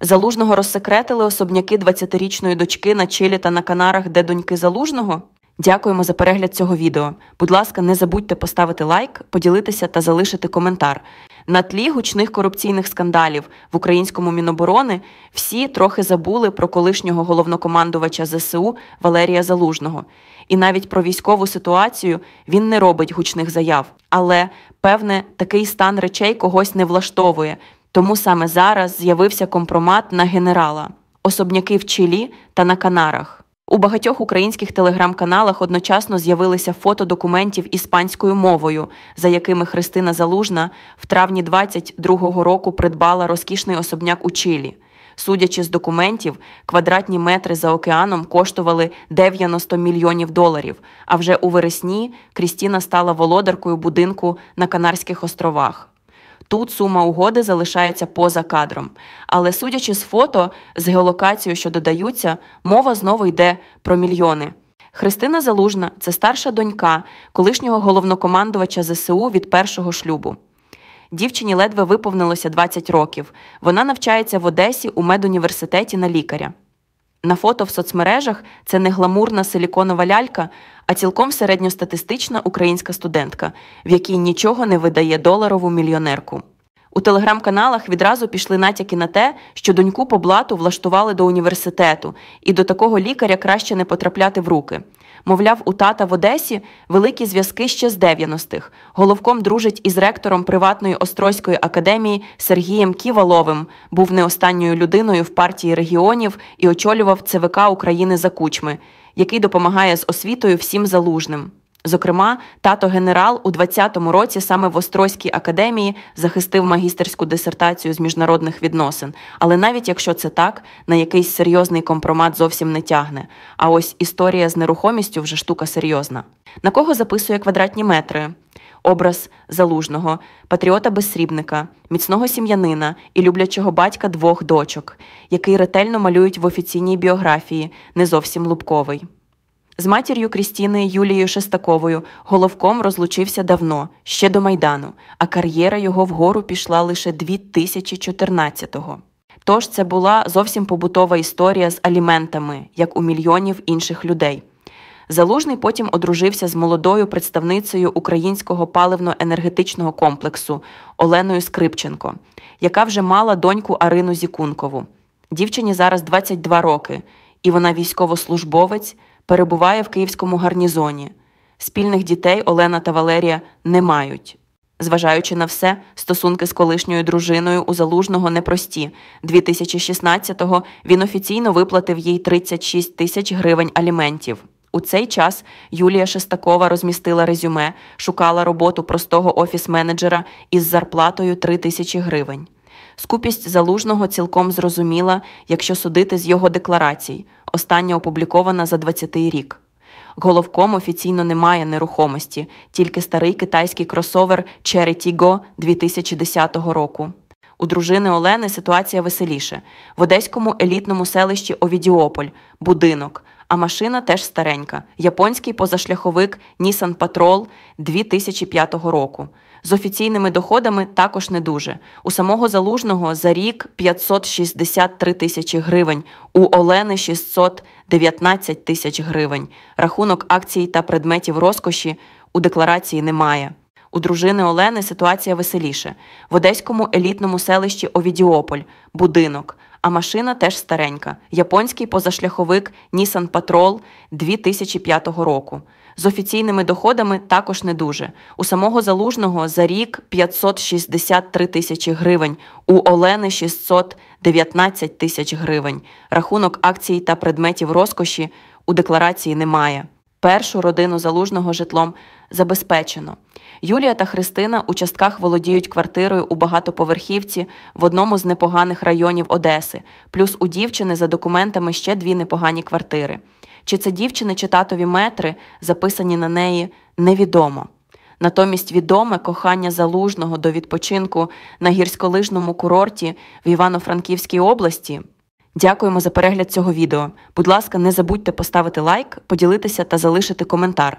Залужного розсекретили особняки 20-річної дочки на Чилі та на канарах, де доньки залужного. Дякуємо за перегляд цього відео. Будь ласка, не забудьте поставити лайк, поділитися та залишити коментар. На тлі гучних корупційних скандалів в українському міноборони всі трохи забули про колишнього головнокомандувача ЗСУ Валерія Залужного. І навіть про військову ситуацію він не робить гучних заяв. Але певне такий стан речей когось не влаштовує. Тому саме зараз з'явився компромат на генерала, особняки в Чилі та на Канарах. У багатьох українських телеграм-каналах одночасно з'явилися фото документів іспанською мовою, за якими Христина Залужна в травні 22-го року придбала розкішний особняк у Чилі. Судячи з документів, квадратні метри за океаном коштували 90 мільйонів доларів. А вже у вересні Крістіна стала володаркою будинку на Канарських островах. Тут сума угоди залишається поза кадром. Але судячи з фото з геолокацією, що додаються, мова знову йде про мільйони. Христина Залужна це старша донька колишнього головнокомандувача ЗСУ від першого шлюбу. Дівчині ледве виповнилося 20 років. Вона навчається в Одесі у медуніверситеті на лікаря. На фото в соцмережах це не гламурна силіконова лялька, а цілком середньостатистична українська студентка, в якій нічого не видає доларову мільйонерку. У телеграм-каналах відразу пішли натяки на те, що доньку по блату влаштували до університету, і до такого лікаря краще не потрапляти в руки. Мовляв, у тата в Одесі великі зв'язки ще з 90-х. Головком дружить із ректором приватної Острозької академії Сергієм Ківаловим. Був не останньою людиною в партії регіонів і очолював ЦВК України за кучми, який допомагає з освітою всім залужним. Зокрема, тато генерал у 20-му році саме в Острозькій академії захистив магістерську дисертацію з міжнародних відносин. Але навіть якщо це так, на якийсь серйозний компромат зовсім не тягне. А ось історія з нерухомістю вже штука серйозна. На кого записує квадратні метри? Образ залужного, патріота безсрібника, міцного сім'янина і люблячого батька двох дочок, який ретельно малюють в офіційній біографії, не зовсім лубковий. З матір'ю Крістіни Юлією Шестаковою головком розлучився давно, ще до Майдану, а кар'єра його вгору пішла лише 2014-го. Тож це була зовсім побутова історія з аліментами, як у мільйонів інших людей. Залужний потім одружився з молодою представницею українського паливно-енергетичного комплексу Оленою Скрипченко, яка вже мала доньку Арину Зікункову. Дівчині зараз 22 роки, і вона військовослужбовець перебуває в київському гарнізоні. Спільних дітей Олена та Валерія не мають. Зважаючи на все, стосунки з колишньою дружиною у залужного непрості. 2016-го він офіційно виплатив їй 36 тисяч гривень аліментів. У цей час Юлія Шестакова розмістила резюме, шукала роботу простого офіс-менеджера із зарплатою 3 тисячі гривень. Скупість залужного цілком зрозуміла, якщо судити з його декларацій, остання опублікована за 20-й рік. Головком офіційно немає нерухомості, тільки старий китайський кросовер Cherry Go 2010 року. У дружини Олени ситуація веселіше. В одеському елітному селищі Овідіополь будинок, а машина теж старенька. Японський позашляховик Nissan Patrol 2005 року. З офіційними доходами також не дуже. У самого залужного за рік 563 тисячі гривень, у Олени 619 тисяч гривень. Рахунок акцій та предметів розкоші у декларації немає. У дружини Олени ситуація веселіше. В одеському елітному селищі Овідіополь будинок а машина теж старенька. Японський позашляховик Nissan Patrol 2005 року. З офіційними доходами також не дуже. У самого залужного за рік 563 тисячі гривень, у Олени 619 тисяч гривень. Рахунок акцій та предметів розкоші у декларації немає. Першу родину залужного житлом забезпечено. Юлія та Христина у частках володіють квартирою у багатоповерхівці в одному з непоганих районів Одеси, плюс у дівчини за документами ще дві непогані квартири. Чи це дівчини чи татові метри, записані на неї, невідомо. Натомість відоме кохання залужного до відпочинку на гірськолижному курорті в Івано-Франківській області. Дякуємо за перегляд цього відео. Будь ласка, не забудьте поставити лайк, поділитися та залишити коментар.